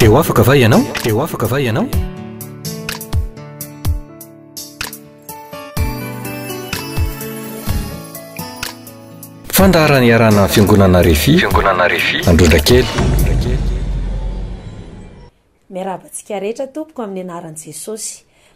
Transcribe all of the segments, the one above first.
de ho afaka va ianao de ho afaka va ianao fandarany aranan fiangonana refigonarfi androndrakely miarahabantsika rehetra tompoka amin'ny anaran' jesosy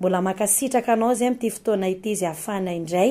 mbola makasitraka anao zay mity fotoana ity zay hafana indray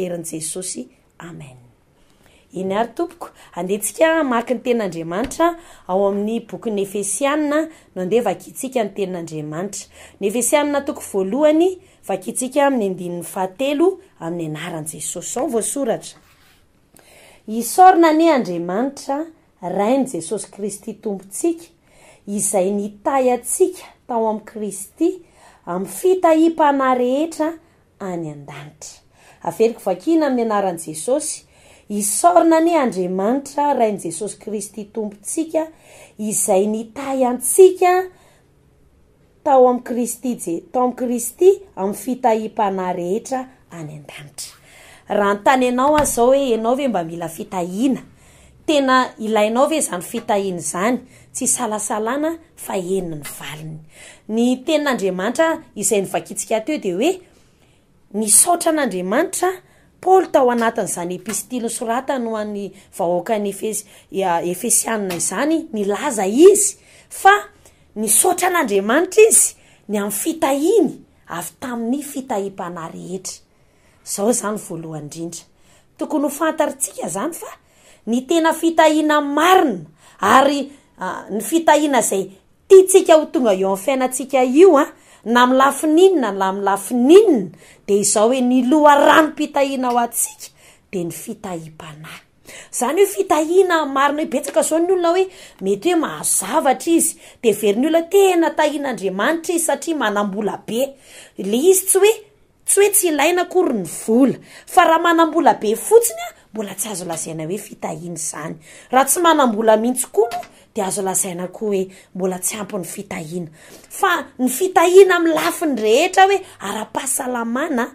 ejesosymen iny ary tompoko andetsika maky ny tenn'andriamanitra ao amin'ny bokynyefesianna no ande vakitsika ny tenin'andriamanitra nyefeianatoko voaloany vakitsika aminy ndieny anaanjesosy a soatrany andriaitra ray ny jesosy kristy tompotsika izay ny tay atsika tao amy kristy amy fitahna rehetra any andant averiky vakina amin'ny anaran' jesosy isôrina ny andriamanitra rayn'jesosy kristy tompontsika izay nytayantsika tao amykristy je tao mykristyaao oeenao ve mba mila itahinatena ilainao ve zany fitahina zany tsy salalanaei iyy eninadrmanitra izay nyvakitsika teo de oe ny saotra an'andriamanitra paoly tao anatin'zany epistilyny soratany ho an'ny vahoakany f- efesianna izany ny laza izy fa ny sotra an'andriamanitra izy ny amin'ny fitahiny avy tamin'ny fitahim-pana rehetra zao zany voalohany indrindra tokony ho fantaritsika zany fa ny tena fitahiana n marina ary ah, ny fitahiana izay tiatsika ho tonga eo amin'ny fiainatsika io a ah, na milafininna la mlafininna de izao hoe ny loha rano pitahiana ao atsika de ny fitahim-panahy zany hoe fitahina marina hoe betsaka zao ny olona oe mety hoe mahazavatra izy de veriny ola tena tahin'andriamanitra izy satria manambola be le izy tsy oe tsy oe tsy ilaina kory ny vola fa raha manambola be fotsinya mbola tsy azo lazaina hoe fitahina zany raha tsy manambola mihitsy koalo de azo lazaina koa oe mbola tsy ampin'ny fitahiana fa ny fitahina am'y lafinyrehetra hoe ara-pahasalamana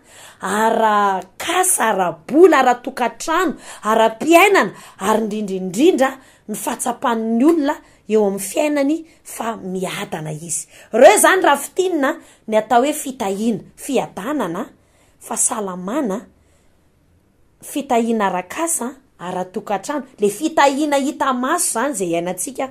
ara kasa ara-boly ara-tokatrano ara-mpiainana ary indrindriindrindra ny fahtsapan'ny olona eo amin'ny fiainany fa miatana izy reo zany raha fitinana ny atao hoe fitahina fiadanana fasalamana fitahina arakasa aratokatrano le fitahina hita maso zany zay ihainatsika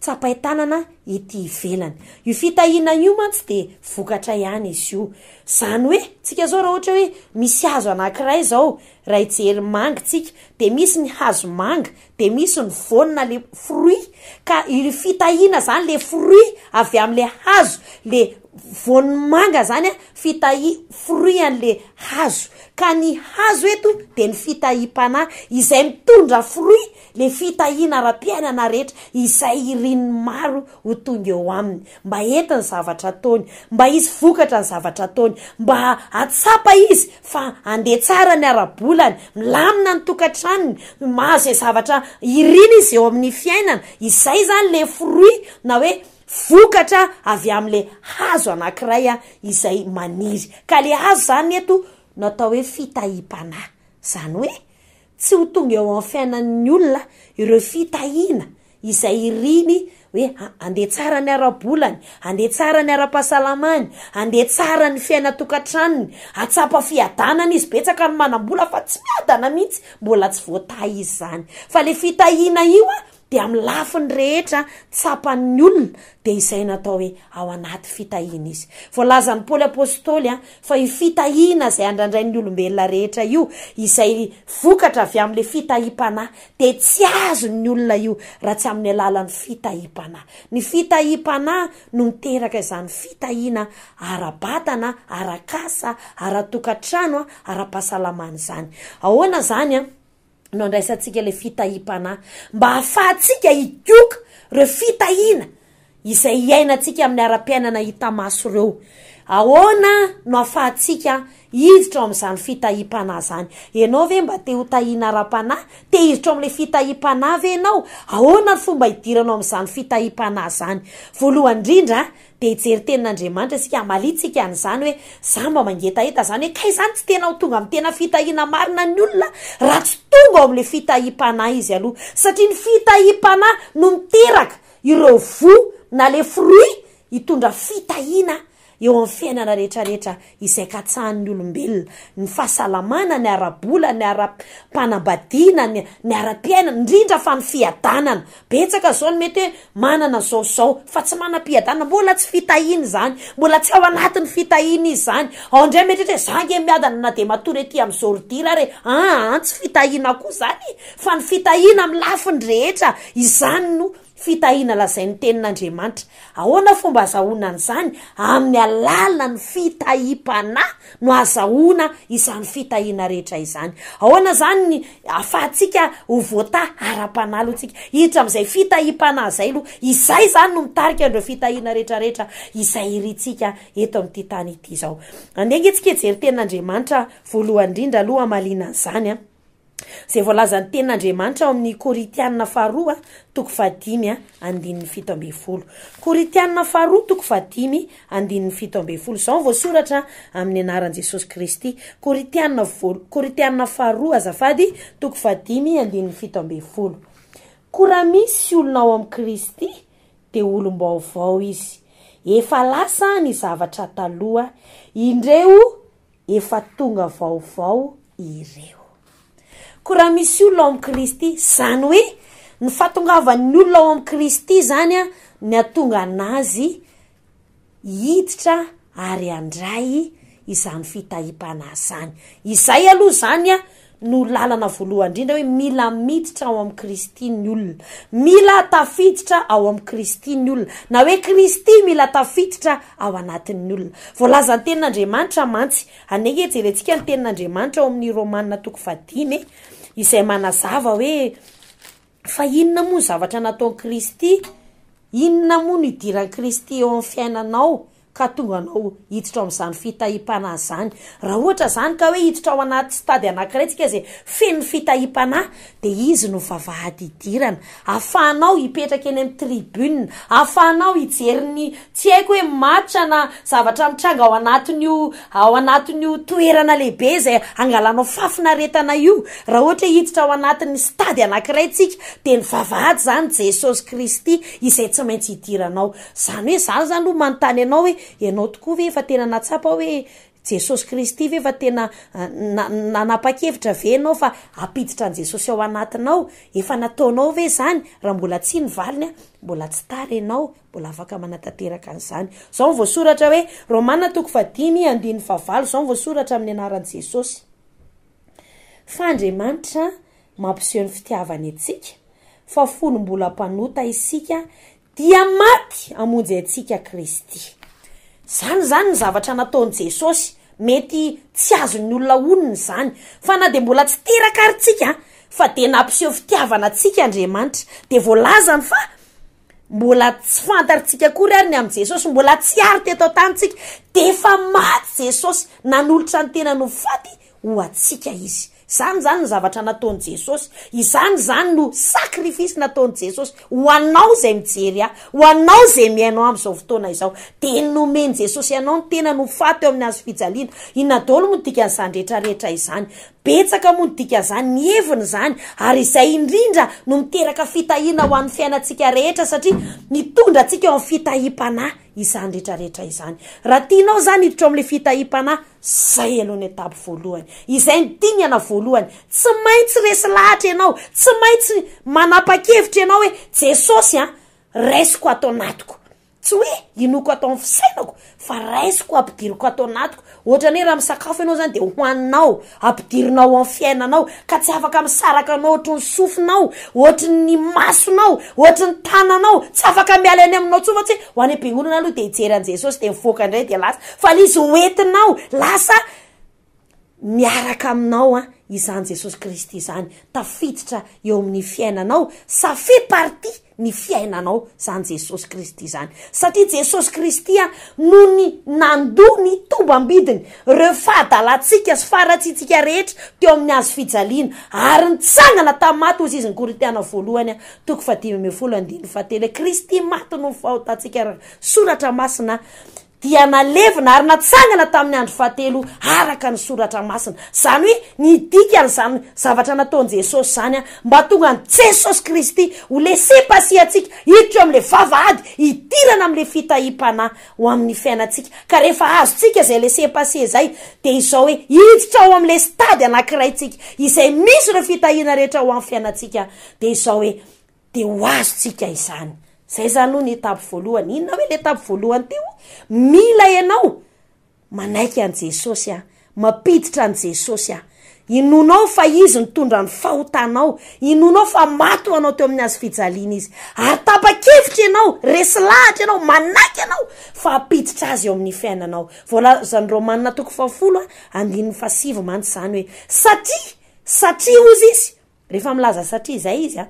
tsapahitanana ity ivelany i fitahina io matsy de vokatra ihany izy io zany hoe tsika zao raha ohatra hoe misy azo anankiray zao raha hijery mangi tsika de misy ny hazo manga de misy ny vonina le fruit ka i fitahina zany le fruit avy am'le hazo le vonymanga zany a fitahi fruit an'le hazo ka ny hazo eto de ny fitahimpanahy izay mitondra fruit le fitahina ara-piainana rehetra izay iriny maro ho tonga eo aminy mba enti ny zavatra taony mba izy vokatra ny zavatra taony mba atsapa izy fa andeha tsara ny ara-bolany milamina ny tokantranony mahazo e zavatra irina izy eo amin'ny fiainana izay zany le fruit na oe vokatra avy ami'le azo anankiray a izay maniry ka le azo zany eto natao hoe fitahim-panahy izany hoe tsy ho tonga eo ami'ny fiainan'ny olona ireo fitahina izay iriny hoea andeha tsara ny ara-bolany andeha tsara ny ara-pahasalamany andeha tsara ny fiaina tokantranony atsapa fiadanana izy betsaka ny manam-bola fa tsy miadana mihitsy mbola tsy voata izy zany fa le fitahina ioa amlafiny rehetra tsapan'ny olona de izay natao oe ao anaty fitahina izy volazan'ny poly apostoly a ah, fa ifitahina zay andraindrai'ny olombelona rehetra io izay vokatra avy am'le fitahim-panahy de tsy azony olona io raha tsy amin'ny alalan'ny fitahimpanahy ny fitahimpanah no miteraka izany fitahina arabatana arakasa aratokatranoa ah, ara-pahasalamany zany aoana zanya ah, nao ndraisaatsika le fitahi mpanàhy mba hahafahtsika ikioka re fitahina izay iainatsika ami'ny ara-piainana hita maso reoaona no afahatsika izitra o amzany fitahna zany aoe mba thnan thizitraoamle fitahna afbnazfithndta sma e any oe ka izany tsy tena tonga m tena fitahina marina ny olona raha tsy tonga o amle fitahipana izy aloha satria ny fitahi mpanah no miteraka ireo vo na le fruit hitondra fitahina eo ami' fiainana rehetrarehetra izay katsahan'ny olombelona ny fahasalamana ny arabola ny arampanambadina nyarapiaina indrindra fa ny fiadanana betsaka zaono mety hoe manana zaozao fa tsy mana-piadanana mbola tsy fitahina zany mbola tsy ao anatin'ny fitahina iz zany a ndray metreretreo zange miadana na de matorety amy zordirare aatsy ah, ah, fitahina koa zany fa ny fitahina amlafinrehetra izany no fitahina lazay ny tenin'andriamanitra aoana fomba azahona n'zany amin'ny alala ny fitahimpanay no azahona izany fitahina rehetra izany aoana zanyny afahtsika ho vota ara-pana loh tsika itra mizay fitahimpana zay aloha izay zany no mitarikadreo fitahina reetrareheta izay irysika etoam'tytnyy zaoaegy etsika ejerytenin'ritonzny zay volazany tennaandriamanitra o amin'ny kôritiaa faharoa toko adimydyfitombefolokoritia ahroa tokoiooloasortany anaranjesosy kristy koritiaa koritiaa fahroazavady toko adiyndiyfio mbefolo koraha misy olonao am'y kristy de olombaovao izy efa lasa ny zavatra taloha indreo efa tonga vaovao ireo ko raha misy olona o ami' kristy zany hoe ny fatongavan'ny olona ao ami' kristy zany a ny atonga an'azy hiditra ary andray izan'ny fitahim-pan'azy zany izay aloha zany a no lalana voalohany indrindra hoe mila miditra ao am'ykristy ny olona mila tafititra ao ami' kristy ny olona na oe kristy mila tafiditra ao anatin'ny olona volazany tenin'andriamanitra mantsy aneny ejerentsika ny tenin'andriamanitra ao amin'ny romana toko vadinye izay manazava hoe fa inona moa ny zavatra nataony kristy inona moa no idirany kristy ao ami'ny fiainanao ka tonganao ititra amzanyfitahi-pana zany raha ohata zany ka oe iditra ao anaty stady anakiray tsikazay feny fitahi-panah de izy novavahty idirana aafahnao ipetraka eny amiy tribu ahafahanao ijeriny tsy haiko hoe matrana zavatra mitranga aoanatao anatin'o toerana lehibe zay angalanao fafinaretana io raha ohatra ho hiditra ao anatin'ny stady anakiray tsika de ny vavahaty zany jesosy kristy izay tsy maintsy idiranao zany oe zanyzanylomanontanyaa ianao tokoa ve efa tena natsapa oe jesosy kristy ve ah, fa tena nanapa-kevitra ve anao fa apititra n'jesosy ao anatinao efa nataonao ve zany rah mbola tsynyanymola saombola afaka maatateraka n'zany zao sotraoe aepeiany bolaanota isika dia maty amonjy atsika kristy zany zany ny zavatra nataon' jesosy mety tsy azon'ny olona onona zany fa na de mbola tsy terakarytsika fa de nampiseho fitiavana atsika andriamanitra de voalazany fa mbola tsy fantaritsika kory ary ny amin' jesosy mbola tsy ary tetao ntanytsika de efa matsy jesosy na n olotra ny tena nofaty ho atsiaka izy zany zany no zavatra nataony jesosy izany zany no sakrifisy nataony jesosy ho anao zay mijery aho ho anao izay miainao ami'izao fotoana izao de nomeny jesosy ianao no tena no faty eo amin'ny azo fijaliana inadolo mo no dikan'izandrehetrarehetra izany betsaka moa no dika zany ny heviny zany ary izay indrindra no miteraka fitahiana ho ain'ny fiainatsika rehetra satria nitondra tsika ao ami'y fitahim-panahy izany rehetrarehetra izany raha tianao zany hitotra am'la fitahim-panahy zay alohany atabo voalohany izay ny tinana voalohany tsy maintsy resy lahatra ianao tsy maintsy manapa-kevitra ianao hoe jesosy a rasiko atao natiko tsy hoe inoko atao am fisainako fa raisiko ampidiriko atao anatiko ohatranyhoe raha misakafo ianao zany de hoaninao ampidirinao am fiainanao ka tsy afaka misaraka anao ohatra nysofinao ohtra ny masonao ohtra ny tananao tsy afaka mialy any aminao tsyo fa tsy hoe ho any ampinolona aloha de ijeran' jesosy de mivoaka indray de lasa fa lizy oetinao lasa miaraka aminao a ah, izany jesosy kristy zany tafititra eo amin'ny fiainanao safe parti ny fiainanao zany jesosy kristy zany satria jesosy kristy a noho ny nando ny tomba ambidiny reo fahadalatsika zy faratsiatsika rehetra teo amin'ny azo fijaliana ary nytsangana tam maty ozy izy nykoritiana voalohany a toko fa dimy ame folo difatele kristy maty noho ny fahotatsikar soratra masina dia nalevina ary natsangana tamin'ny andro fahatelo araka ny soratra masina zany hoe ny dika nzany zavatra nataony jesosy zany a mba tonga ny jesosy kristy holesempasitsika iditra ao am'le vavady idirana amle fitahi m-panay ho amin'ny fiainatsika ka rehefa azotsika zay lecempasi zay de izao oe iditra ao amle stady anankiraitsika izay misy le fitahina rehetra ho am'ny fiainatsika de izao oe de ho azotsika izany zay zany o ny tapo voalohany inona hoe le tapo voalohany teo mila ianao manaiky anjesosy a mapiditra an'jesosy a inonao fa izy nitondrany fahotanao inonao fa mato anao teo amin'ny azy fijalina izy ary tapakevitra ianao resy lahatra anao manaiky anao fa piditra azy eo ami'ny fiainanaot satria ozy izy efailaza satria zay izy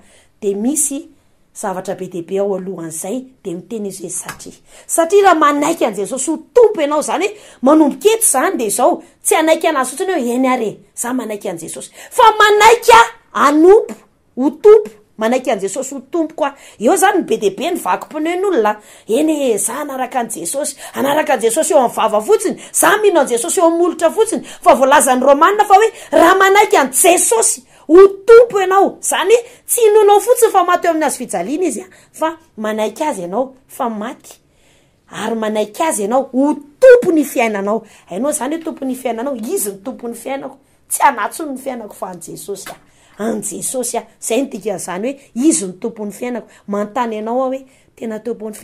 de isy zavatrabe debe aoalohanzay de mitena izy hoe satria satria raha manaik anjesosy ho tompo ianao zany oe manomboketo zany de zao tsy anaikyanaz fotsiny o eny are za manaika jesosy fa manaik anompo ho tompo manaikanjesosy ho tompo koa eo zany n be debe ny vakpnen'olona eny e, za anaraka njesosy anaraka anjesosy eo amvava fotsiny za mihino anjesosy eo amolotra fotsiny fa voalazan'ny romana fa oe raha manaika anjesosy o topo ianao zany hoe tsy nonao fotsiny fa maty eo aminazy jinaizy a manaik azy anao a maty ary manaiky azy anao o topony fiainanaoyonyazyoonyyneeynny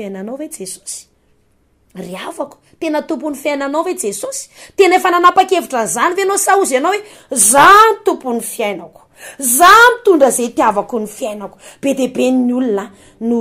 ainanaoesosyravako tena tompony fiainanao ve jesosy tena efa nanapa-kevitra nzany ve anao sa ozy ianao hoe zany tompony fiainako za mitondra zay tiavako ny fiainako be debe 'ny olona no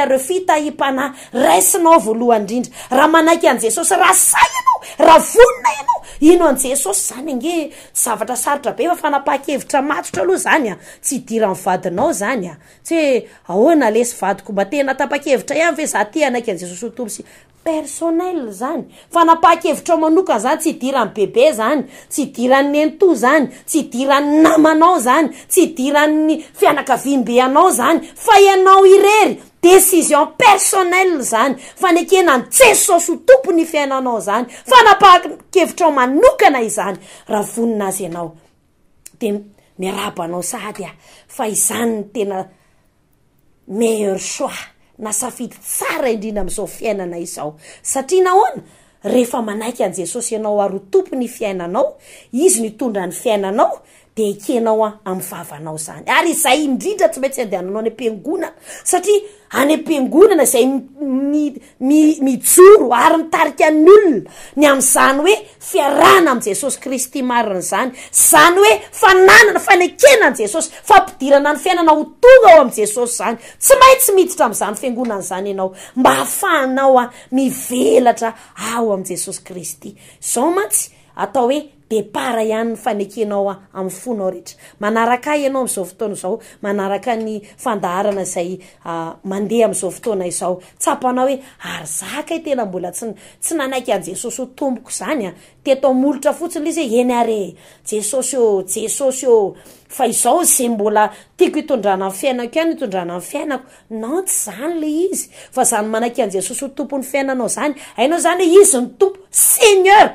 reo fitahimpanahy raisinao voalohany indrindry raha manaiky an jesosy raha sa ino raha vonina ino ino an jesosy zany nge zavatra sarotra be fa fa napaha-kevitra matsotra aloha zany a tsy hidira amni vadinao zany a tsy hoe ahoana lesy vadiko mba tena tapa-kevitra iany ve za ty anaiky an jesosy ho tombo sy personnel zany fa napaha-kevitra ao manokana zany tsy idirany bebe zany tsy idirannento zany tsy idiran'ny namanao zany tsy idiran'ny fianakavimby ianao zany fa ianao irery desision personell zany fa nekena ny tse saosy ho tompony fiainanao zany fanapahakevitra ao manokana izany raha vonina azy ianao te miarabanao sady a fa izany ntena meilleur soix na safidy tsara indrindra am'izao fiainana izao satria naho ana rehefa manaika an' jesosy ianao aroa tompo ny fiainanao izy nitondra ny fiainanao de akenao a am'yvavanao zany ary izay indrindra tsy maintsy andehananao any ampiangonana satria any ampiangonana izay mmim-mijoro ary mitarika an'ny olona ny am''izany oe fiarana am' jesosy kristy marin' zany zany oe fananana fanekena any jesosy fampidirana ny fiainana ho tonga ao am' jesosy zany tsy maintsy mititra am'izany fiangonana zany ianao mba hahafahanao a mivelatra ao am jesosy kristy zao matsy atao oe par ianynyfanakenao amyfonao reamanaraka ianao amzao fotoana zao manaraka nyndanzayne mzao fotoanaizaosapanao oe ary zaka e tena mbola tsy nanaiky anjesosy ho tompoko zany tetomoltra fotsiny le izy hoeenjesosy essyaoe boatiako itondrana fiainako iany itondrana afiainako naotsy zany le izy fa zany manaika anjesosy ho tompony fiainanao zany hainao zany hoe izy ny tompo seneur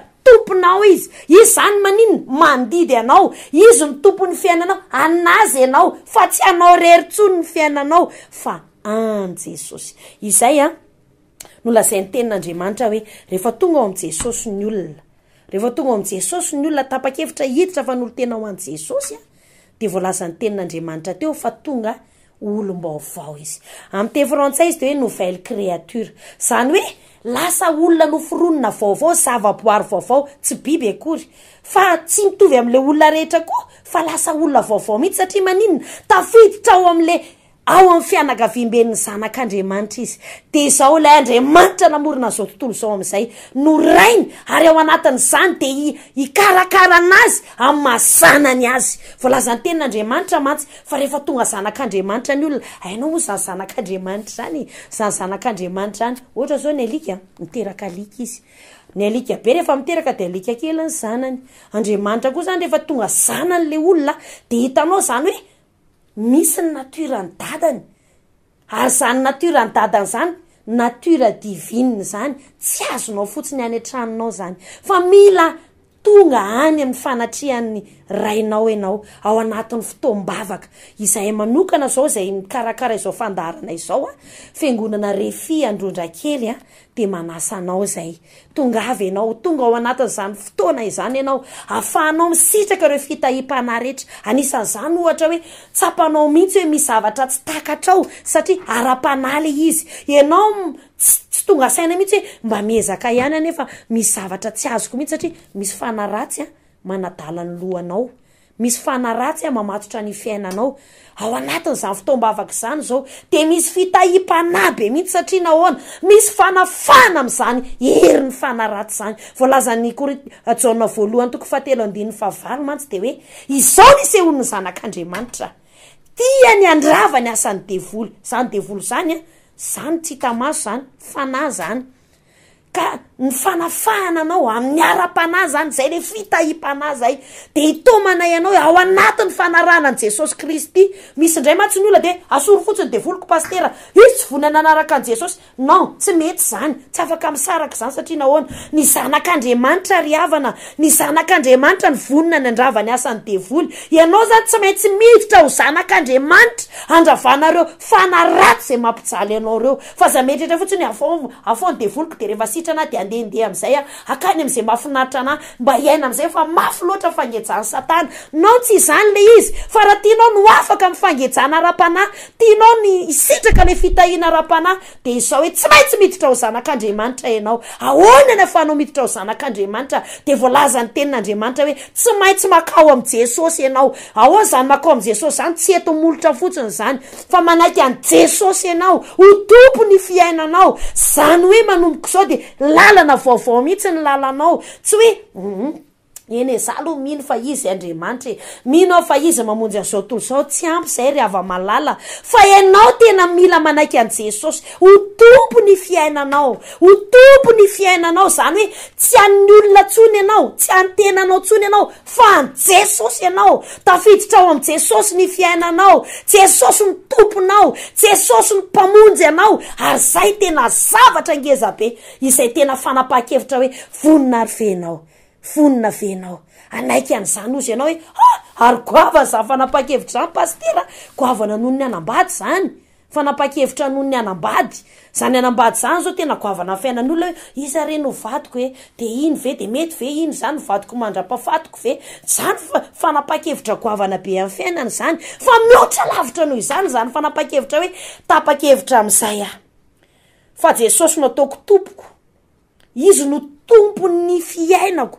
toonao izy izy zany maninny mandidy anao izy mitompon'ny fiainanao anazy ianao fa tsy anao reritsono ny fiainanao a esyaeniongaajesosynyoefatonga ajesosy ny olona tapakevitra iditra fanolotenahoajesosydzooantsa eoe noll créatre zany oe lasa olona noforonona vaovao zava-boary vaovao tsy biby akory fa tsy mitovy amle olona rehetra koa fa lasa olona vaovao mihitsy satria maninona tafititra ao amle ao ami'ny fianakavimben'ny zanak'andriamanitra izy de zao lay andriamanitra namorinan zao tontolo zao am'zay no rainy ary ao anatin' zany de ikarakara an'azy ami'y mazanany azy voalazan'ny tenin'andriamanitra mantsy fa reefatongazanakmieaakoa zany reefa tonga zanany le olona de hitanao zany hoe misy ny natorany dadany ary zany natorany dadana zany natora divinea zany tsy azonao fotsiny any atranonao zany fa mila tonga any amy fanatrihan'ny rainao anao ao anatin'ny fotom-bavaka izay manokana zao zay mikarakarahizao fandarana izao a fingonanarefyandrondrakelya de manasanao zay tonga avy anao tonga ao anatin'zany fotoana izany ianao ahafahnao misitraka reo fitahimpana rehetra anisanzany ohatra oe tsapanao mihitsy hoe mizavatra tsy takatrao satria ara-panale izy enao tsy tonga saina mihitsy hoe ma ez hanyaneiyzokomitsy sayanan onaomisy fanaamaatotrny ainaaoao anatin'zany ftomba avak zany zao de misy fitahipanaby mihitsy satria naoana misy fanafana amzany ery ny fanaraty zanylznyohntokofemantsy de oe izao nse olo ny zanak'arimanitra tia nyandravany asan'ny devoly zany devolo zany za ny tsihka maso zany fanah zany ka ny fanafahananao amin'nyara-pana zany zay le fitahimpana zay de itomana ianao ao anatin'ny fanarana any jesosy kristy misyndray matsyny olna de asory fotsiny devoliko paster izy tsy vonina n anaraka njesosy non tsy mety zany tsy afaka msarak zany satria naoana ny zanak'arimanitra ryavana ny zanak'adrimanitra ny vonina ny adravany asanydevoly ianao zany tsy maintsy miditra ho zanak'andrimanitra andravanareo fanarato zay e mampialy anao reo fa za metretra fotsiny aafondevoliko de rehefaitranad dedeh amzaya akany amzay mafinaritra anay mba iaina am'zay fa mafy loatra fangejana satana nao tsy zany le izy fa raha tianao noafaka mfangejana ra-panahy tianao ny isitraka le fitahina ra-panay de zao oe tsy maintsy miditra ho zanakadrimanitra anao any nfanao miditra ho zanak'andriamanitra de vlazanytenin'rmantraoe tsy maintsy akao am jesosy anao ao zany makaoam esosan tsy eaosinyanaas ana vaovao mihitsy ny lalanao tsy hoe m mm, mm, en e zah aloha mino fa izy andriamanitrae mino ao fa izy mamonjy an'zao otolo zao tsy ampy zay ry ava- malala fa ianao tena mila manaky an jesosy ho tompo ny fiainanao ho tompo ny fiainanao zany hoe tsy anny olona tsony ianao tsy anytenanao tsony ianao fa n jesosy ianao tafititra ao am' jesosy ny fiainanao jesosy ny tomponao jesosy ny mpamonjy ianao ary zay tena zavatra ngezabe izay tena fanapaha-kevitra hoe voninary fenao fonina venao anaiky an' izany ozy ianao oeary avanzay fana-kevitrazanyaste gavana nohonny anambady zany fanapa-kevitra nohony anambady zany aambady zany zao tena avaniainalnzrenoovatko ede inove deynnynaresosy ataoko topoko izy no tompo ny fiainako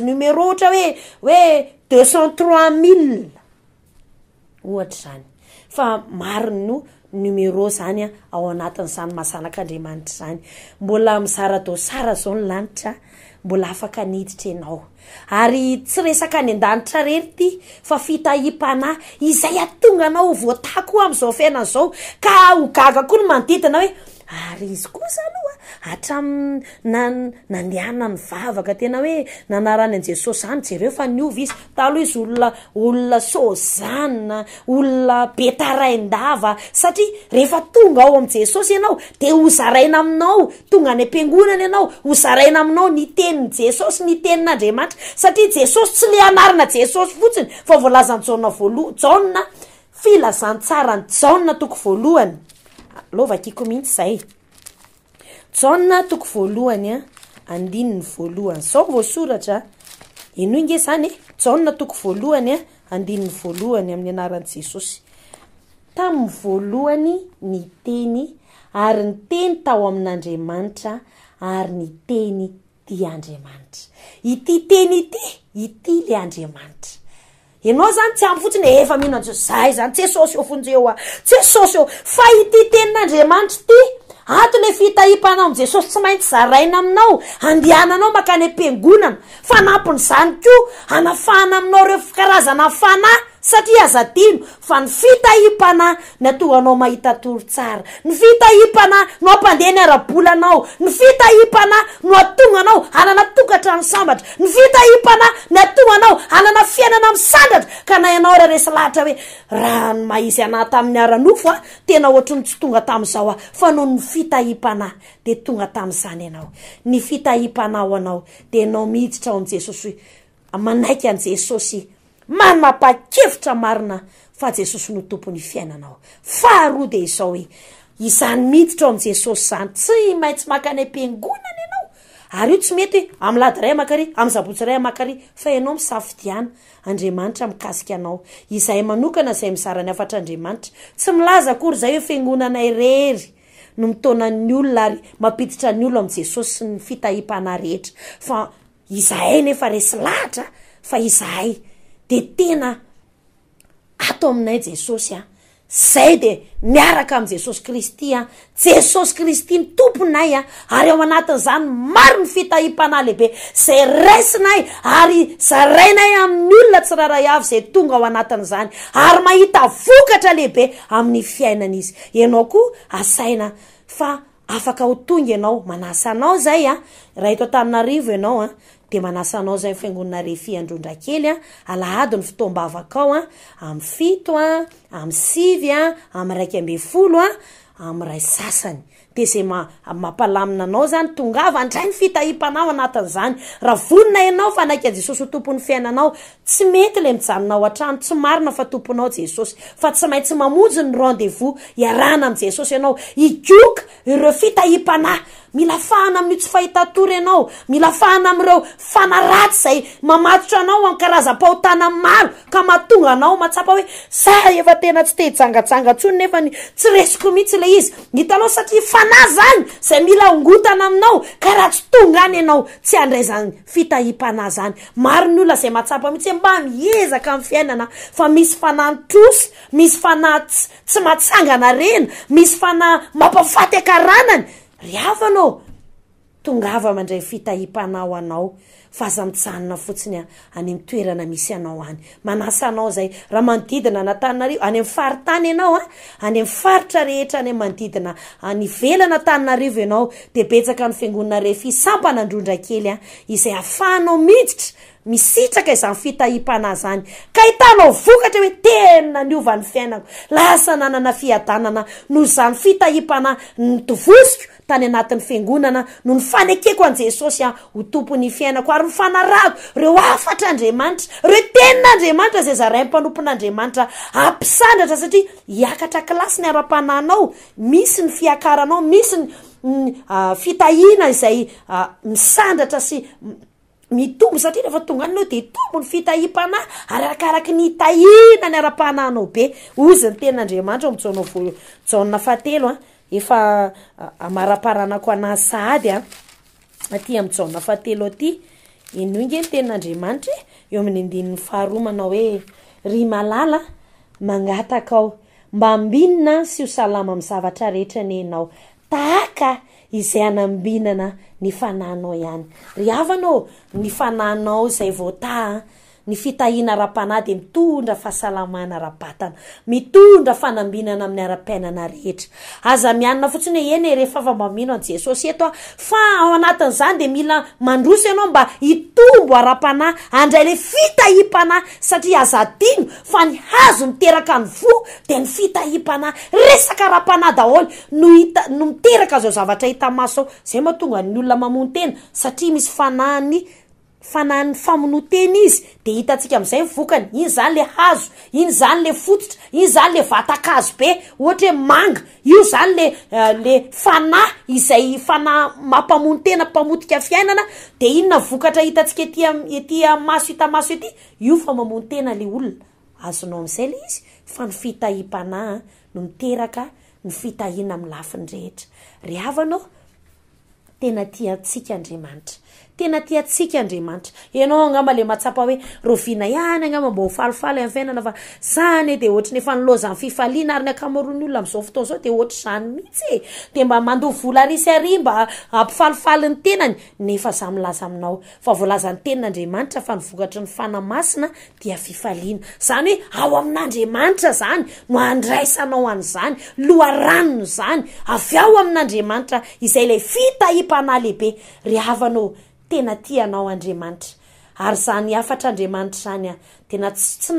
numero ohatra hoe hoe deux cent trois mille ohatra zany fa mari no nomero zany a ao anatin' izany mahazanak'andriamanitra zany mbola mizarado sara zao ny lanitra mbola afaka niditra ianao ary tsy resaka any an-danitra rery ty fa fitahim-panahy izay atonganao voatako ami'izao fiainan zao ka ho gaga koa ny manodidina hoe ary izy koa zany oa atrami na nandehana ny vavaka tena hoe nanarany anjesosyany jereo fa nyovy izy taloha izy olona olona sozana olona betaraindava satria rehefa tonga ao am' jesosy ianao de hozaraina aminao tonga ny ampingonana ianao ozaraina aminao niteniny jesosy nitenin'andriamanitra satria jesosy tsy le anarana jesosy fotsiny fa volazanyjaa lojanafilazantsarany jana toko voalohany alovakiko mihitsy izay jana toko voalohany a andiny ny voalohany zao voasoratra inoingeo zany e? jana toko voalohany a andininy voalohany amin'ny anaran' jesosy tamin'ny voalohany ny teny ary ny teny tao amin'andriamanitra ary ny teny di andriamanitra ity teny ity ity lay andriamanitra ianao zany tsy amy fotsiny efa mihina anzeo zay zany tsy esaosy eo fonjeo a ah. tsy esaosy eo fa ity tenin'andriamanitry ity ato le fitahimpanao amn' jesosy tsy maintsy zaraina aminao andehananao mankany am-piangonana fanampin'izany koa anafahna aminao re karazana fana satria aza tino fa ny fitahipanah ny atonganao mahitatolo tsara ny fitahipanah no ampandeha ny arabolaanao ny fitahipanah no atonganao anana tokatra amy sambatra ny fitahipanah ny atonganao anana fiainana am sangatra ka na anao rahresa lahata oehzynahtamny aaofoantsy tonga tazoaohon ftahpnhghiitraoesyanaiyanjesosy many mampakevitra marina fa jesosy no tompony fiainanao faarodeao oeany miditrao amesosy zany tsy maitsy makany ampinonan anay otsytyaday kayoaynaoyyilazaoyy nonnaeyno minany olona ary mapiitrany olo am jesosy syny fitahpnaeeaa ahynefa resy lahatra fa izahay tena ato aminay jesosy a zay de miaraka am jesosy kristya jesosy kristy ny tomponay a ary ao anatin'zany maro ny fitahimpanah lehibe zay raisina y ary zarainay amin'ny olona tsiraray avy zay tonga ao anatin'izany ary mahita vokatra lehibe amin'ny fiainana izy ianao koa asaina fa afaka ho tonga ianao manasa anao zay a raha ito ntaninarivo ianao a de manasanao zay fiangonnarefiandrondrakely alaadny fotomba avakaoaitosiaay sasany de ze mampalamina anao zany tongava andray ny fitahimpanao anatin'zany ra vonina ianao fa nakajesosy ho tompon'ny fiainanao tsy mety le mijanonao a-trano tsy marina fa tomponao jesosy fa tsy maintsy mamojy ny rendevous iarahna am jesosy ianao ikoka ireo fitahipanahy mila faana amiotsy fahitatory anao mila faana amireo fanaratsy zay atotr aoamagongngeko mihitsy le izitalao sati fana zany zay mila ongotana aminao karaha tsy tongaany anao tsy andraizany fitahipna znyaro nyoona zay atpaihitsy mba mizk mainanaa misy fanantosmisy fantsy atsanganarena misy fana mampafaty akaranany ry avanao tongava mandray fitahi-panao anao fa aza mijanona fotsinya any amtoerana misy anao any manasa anao zay raha manodidina natanina arivo any am' farintany ianao a any ami' faritra rehetra any am manodidina any velana taninarivo ianao de betsaka ny fiangonina refi sampanandrondra kely a izay afahanao mihisitra misitraka iza ny fitahim-panay zany kahitanao vokatra hoe tena ny ovan'ny fiainako lasa nanana fiadanana noho za ny fitahim-panay nmtovosiko tany anatin'ny fengonana no ny fanekeko an jesosy a ho tompony fiainako ary mifanarako reo afatr' andriamanitra reo tein'andriamanitra zay zaray mmpanompon'andriamanitra ampisandratra satria hiakatra kilasy ny ara-pananao misy ny fiakaranao misy ny ah, fitahina izay ah, misandratra sy mitombo satria neefa tonga nnao de tombo ny fitahim-panahy ary arakaraky ny itaina ny ara-pahananao be ozany teninrmanitrahyamateo ah. ah. aty ino ingeno teninndrimanitra eoam'ny indinnahamanao oe ry malala mangatakaao mba mbinina sy ho salama mi zavatra rehetra nyanao taka izay anambinana ny fananao ihany ry havanao ny fananao zay vo ta a ny fitahina ara-panay de mitondra fahasalamanaraatana ndra amin'ny fotsiny hoe enyehmano e, ess eoa a ao anatin'zany de mila mandrosy ianao mba itombo ara-panay andray le fitahi mpanay satria aza tigno fa ny hazo miteraka ny fo de ny fitahi mpanay resaka ara-panahy daholy no hita no miteraka zao zavatra hita maso ao ay matonganyolona mamontena satria misy fanany fa nahny famono teny izy de hitantsika am'izay nyvokany iny zany le hazo iny zany le fotsitra iny zany le vatakazo be ohatra hoe manga io zany lele euh, aayizaynmninona vokatra hitantsika maso aso eyoaoolainrehe ravanao tena ti atsika andriamanitra tena tyatsika andriamanitra ianao agamale mahatsapa hoena iany agambamba hofalifaly ay fainananydehrnefanlozany filina e, aryny kamron'ny olna mzao fotazao de ohtrzany miitsy e. de mba mandovolarisy arimbaampifalifalinyenneza ilaza amiaoa vlazantennrantra fa nvokatry ny fanaasina ifina zany oe ao amin'andriamanitra zany no andraisanao an'zany loha ranony zany avy ao amin'andriamanitraaytneeao tena tyanao andriamanitra ary zany afatra andramanitra anyenatsy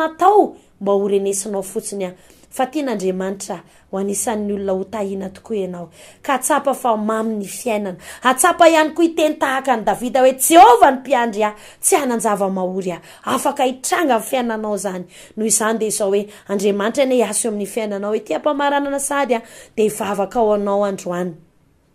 naoaotapafamaminy fiainana atsapa ihany koa iteny tahaka ny davida hoe jeova ny mpiandry a tsy ananjava mahory a afaka hitranga miy fiainanao zany noho zany deaooeadrmanitran as aminy fiainanao tyampamarananazay de ivavaka aoanao androany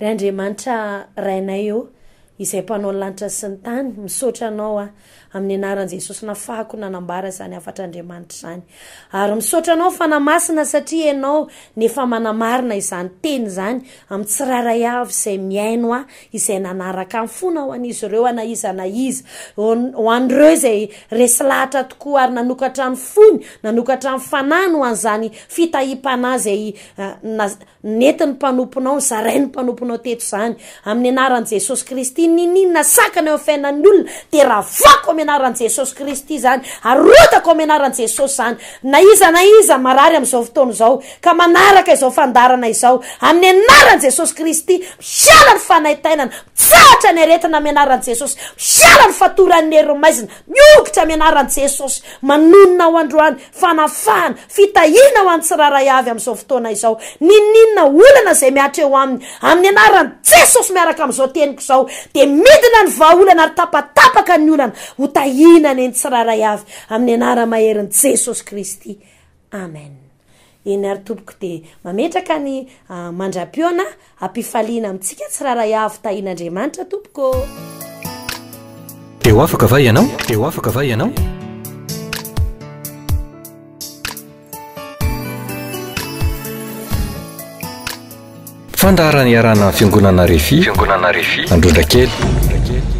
ra andriamanitra raina eo izay mpanao lanitra sy ny tany misaotranao ah aminy anaranzesosy nafahako nanamara zanyaatrmanitranyyiraao fnaainsr ananefa manamaina izanytenyzanymtsaayazay miaioazaynanarakfonaeaaesy atrtokoa ary nanokatra ny fony nanokatranyfanananzany fitahnazayeny eh, panponaoanpanoponao teoany ami'ny anaranjesosy kristy nininna sakana fiainan'nyolona de rahavako an jesosykristy zanyaotako anaran jesosy zany naizanaizaary zaoonoka anaaka izaonna izao amin'ny anaran jesosy kristy misalany fanaitainana sahatra nyaretina manaran jesosy misialany fatoraneromaizina mioitra amanaran jesosy manonina o aroany fanafana fitahina hoan'ytsirarayavy amzao otoana izao nininna olana zay miatreoainy ami'ny anaran jesosy iaraka azaoteniko zao de midina ny vaolana ary tapatapaka ny olana tahinanyny tsirarayavy amin'ny anara maheriny jesosy kristy amen iny ary tompoko dia mametraka ny ah, mandram-piona ampifaliana amintsika tsiraharay avy tahianaandriamanitra tompokoadaaadna fingonanareioaryadrodrakey